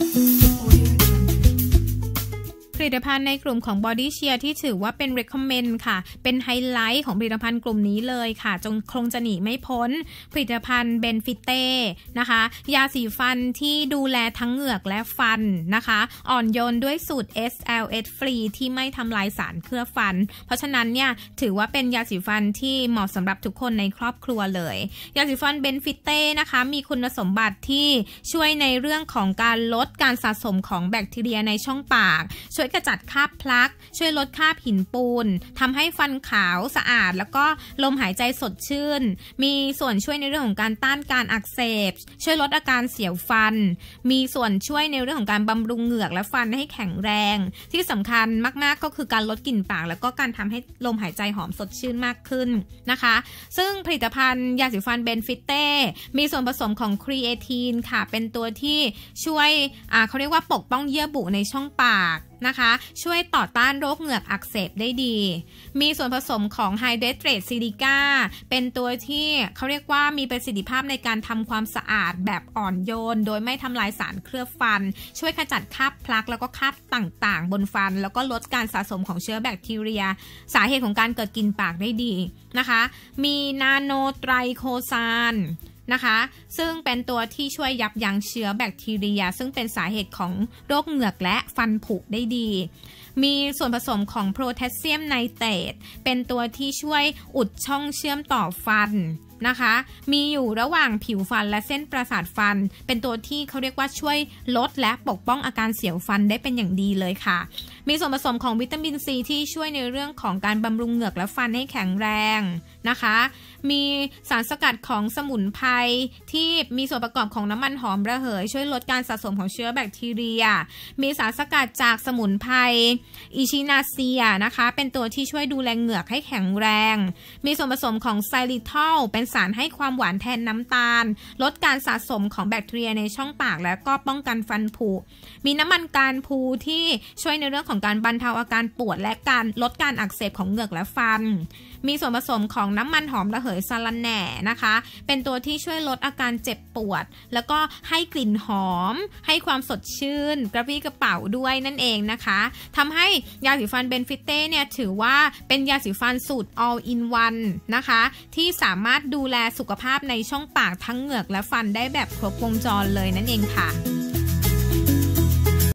Mm-hmm. ผลิตภัณฑ์ในกลุ่มของ Body Share ที่ถือว่าเป็น recommend ค่ะ เป็นไฮไลท์ของผลิตภัณฑ์กลุ่มนี้เลยค่ะ จงคงจะหนีไม่พ้น ผลิตภัณฑ์เบนฟิเต้นะคะ ยาสีฟันที่ดูแลทั้งเหงือกและฟันนะคะ อ่อนโยนด้วยสูตร SLS free ที่ไม่ทำลายสารเคลือบฟัน เพราะฉะนั้นเนี่ยถือว่าเป็นยาสีฟันที่เหมาะสำหรับทุกคนในครอบครัวเลย ยาสีฟันเบนฟิเต้นะคะมีคุณสมบัติที่ช่วยในเรื่องของการลดการสะสมของแบคทีเรียในช่องปาก ช่วยกระจัดคราบพลัก ช่วยลดคราบหินปูน ทำให้ฟันขาวสะอาด แล้วก็ลมหายใจสดชื่น มีส่วนช่วยในเรื่องของการต้านการอักเสบ ช่วยลดอาการเสียวฟัน มีส่วนช่วยในเรื่องของการบำรุงเหงือกและฟันให้แข็งแรง ที่สำคัญมาก ๆก็คือการลดกลิ่นปากแล้วก็การทำให้ลมหายใจหอมสดชื่นมากขึ้นนะคะ ซึ่งผลิตภัณฑ์ยาสีฟันเบนฟิตเต้มีส่วนผสมของครีเอทีนค่ะเป็นตัวที่ช่วยเขาเรียกว่าปกป้องเยื่อบุในช่องปากนะคะ ช่วยต่อต้านโรคเหงือกอักเสบได้ดี มีส่วนผสมของไฮเดรตเรตซิลิก้าเป็นตัวที่เขาเรียกว่ามีประสิทธิภาพในการทำความสะอาดแบบอ่อนโยน โดยไม่ทำลายสารเคลือบฟัน ช่วยขจัดคราบพลักแล้วก็คราบต่างๆ บนฟัน แล้วก็ลดการสะสมของเชื้อแบคทีเรีย สาเหตุของการเกิดกินปากได้ดีนะคะ มีนาโนไตรโคซานนะคะซึ่งเป็นตัวที่ช่วยยับยั้งเชื้อแบคทีเรีย ซึ่งเป็นสาเหตุของโรคเหงือกและฟันผุได้ดี มีส่วนผสมของโพแทสเซียมไนเตรต เป็นตัวที่ช่วยอุดช่องเชื่อมต่อฟันนะคะ มีอยู่ระหว่างผิวฟันและเส้นประสาทฟัน เป็นตัวที่เขาเรียกว่าช่วยลดและปกป้องอาการเสียวฟันได้เป็นอย่างดีเลยค่ะ มีส่วนผสมของวิตามิน ซีที่ช่วยในเรื่องของการบำรุงเหงือกและฟันให้แข็งแรงนะคะมีสารสกัดของสมุนไพรที่มีส่วนประกอบของน้ำมันหอมระเหยช่วยลดการสะสมของเชื้อแบคทีเรีย มีสารสกัดจากสมุนไพรอิชินาเซียนะคะ เป็นตัวที่ช่วยดูแลเหงือกให้แข็งแรง มีส่วนผสมของไซริทอลเป็นสารให้ความหวานแทนน้ำตาลลดการสะสมของแบคทีเรียในช่องปากและก็ป้องกันฟันผุ มีน้ำมันการพูที่ช่วยในเรื่องของการบรรเทาอาการปวด และการลดการอักเสบของเหงือกและฟัน มีส่วนผสมของน้ำมันหอมระเหยสลันแหน่นะคะ เป็นตัวที่ช่วยลดอาการเจ็บปวดแล้วก็ให้กลิ่นหอม ให้ความสดชื่น กระปี้กระเป๋าด้วยนั่นเองนะคะทำให้ยาสีฟันเบนฟิเต้เนี่ยถือว่าเป็นยาสีฟันสูตร all in one นะคะที่สามารถดูดูแลสุขภาพในช่องปากทั้งเหงือกและฟันได้แบบครบวงจรเลยนั่นเองค่ะ